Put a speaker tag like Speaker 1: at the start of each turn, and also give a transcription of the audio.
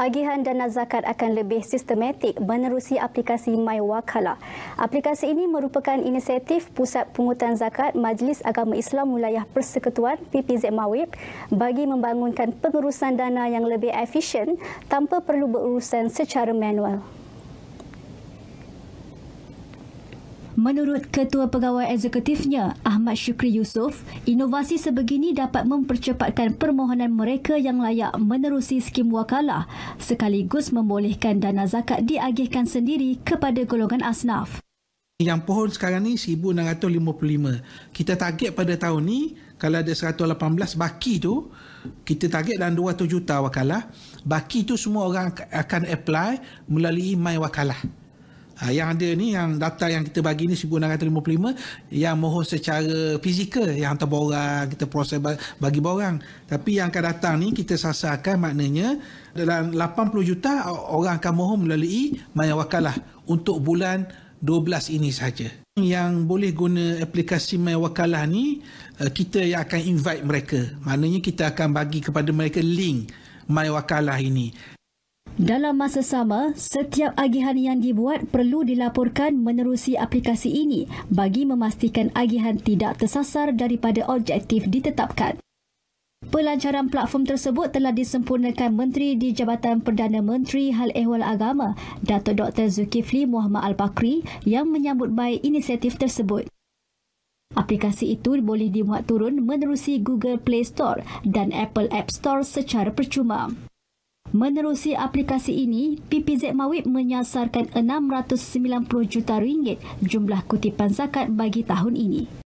Speaker 1: agihan dana zakat akan lebih sistematik menerusi aplikasi MyWakala. Aplikasi ini merupakan inisiatif Pusat Pungutan Zakat Majlis Agama Islam Wilayah Persekutuan PPZ Mawib bagi membangunkan pengurusan dana yang lebih efisien tanpa perlu berurusan secara manual. Menurut Ketua Pegawai Eksekutifnya, Ahmad Syukri Yusof, inovasi sebegini dapat mempercepatkan permohonan mereka yang layak menerusi skim wakalah sekaligus membolehkan dana zakat diagihkan sendiri kepada golongan asnaf.
Speaker 2: Yang pohon sekarang ni 1,655. Kita target pada tahun ni kalau ada 118 baki tu, kita target dalam 200 juta wakalah. Baki tu semua orang akan apply melalui My Wakalah. Ha, yang ada ni yang data yang kita bagi ni 1655 yang mohon secara fizikal yang hantar borang kita proses bagi borang tapi yang akan datang ni kita sasarkan maknanya dalam 80 juta orang akan mohon melalui maya wakalah untuk bulan 12 ini saja yang boleh guna aplikasi My Wakalah ni eh, kita yang akan invite mereka maknanya kita akan bagi kepada mereka link My Wakalah ini
Speaker 1: dalam masa sama, setiap agihan yang dibuat perlu dilaporkan menerusi aplikasi ini bagi memastikan agihan tidak tersasar daripada objektif ditetapkan. Pelancaran platform tersebut telah disempurnakan Menteri di Jabatan Perdana Menteri Hal Ehwal Agama, Datuk Dr. Zulkifli Muhammad Al-Bakri yang menyambut baik inisiatif tersebut. Aplikasi itu boleh dimuat turun menerusi Google Play Store dan Apple App Store secara percuma. Menerusi aplikasi ini, PPZ Mawib menyasarkan 690 juta ringgit jumlah kutipan zakat bagi tahun ini.